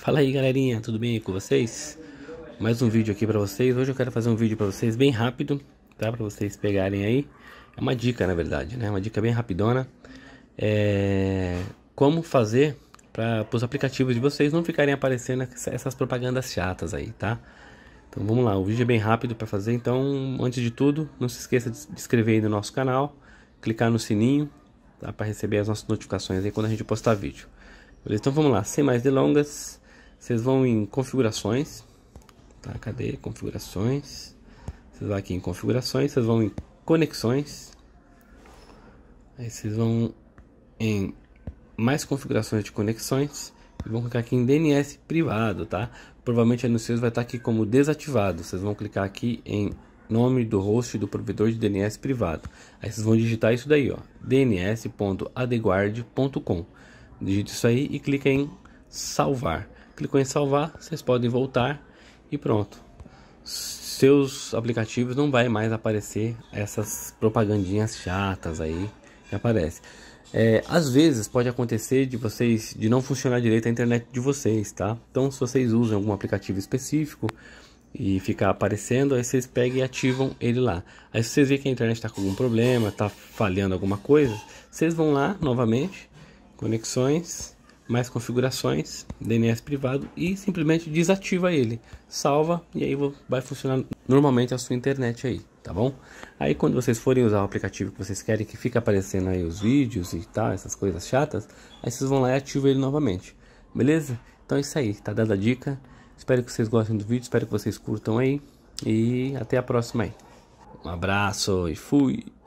Fala aí galerinha, tudo bem aí com vocês? Mais um vídeo aqui pra vocês, hoje eu quero fazer um vídeo pra vocês bem rápido, tá? Pra vocês pegarem aí, é uma dica na verdade, né? É uma dica bem rapidona, é... Como fazer para os aplicativos de vocês não ficarem aparecendo essas propagandas chatas aí, tá? Então vamos lá, o vídeo é bem rápido para fazer, então antes de tudo, não se esqueça de se inscrever aí no nosso canal, clicar no sininho, tá? Para receber as nossas notificações aí quando a gente postar vídeo. Beleza? Então vamos lá, sem mais delongas vocês vão em configurações, tá? Cadê configurações? Vocês vão aqui em configurações, vocês vão em conexões. Aí vocês vão em mais configurações de conexões e vão clicar aqui em DNS privado, tá? Provavelmente aí no seu vai estar aqui como desativado. Vocês vão clicar aqui em nome do host do provedor de DNS privado. Aí vocês vão digitar isso daí, ó, dns.adguard.com. Digita isso aí e clica em salvar. Clicou em salvar, vocês podem voltar e pronto. Seus aplicativos não vai mais aparecer essas propagandinhas chatas aí que aparece. É, às vezes pode acontecer de vocês de não funcionar direito a internet de vocês, tá? Então se vocês usam algum aplicativo específico e ficar aparecendo, aí vocês pegam e ativam ele lá. Aí se vocês verem que a internet está com algum problema, está falhando alguma coisa, vocês vão lá novamente, conexões, mais configurações, DNS privado e simplesmente desativa ele, salva e aí vai funcionar normalmente a sua internet aí, tá bom? Aí quando vocês forem usar o aplicativo que vocês querem que fica aparecendo aí os vídeos e tal, essas coisas chatas, aí vocês vão lá e ativa ele novamente, beleza? Então é isso aí, tá dada a dica. Espero que vocês gostem do vídeo, espero que vocês curtam aí e até a próxima aí. Um abraço e fui!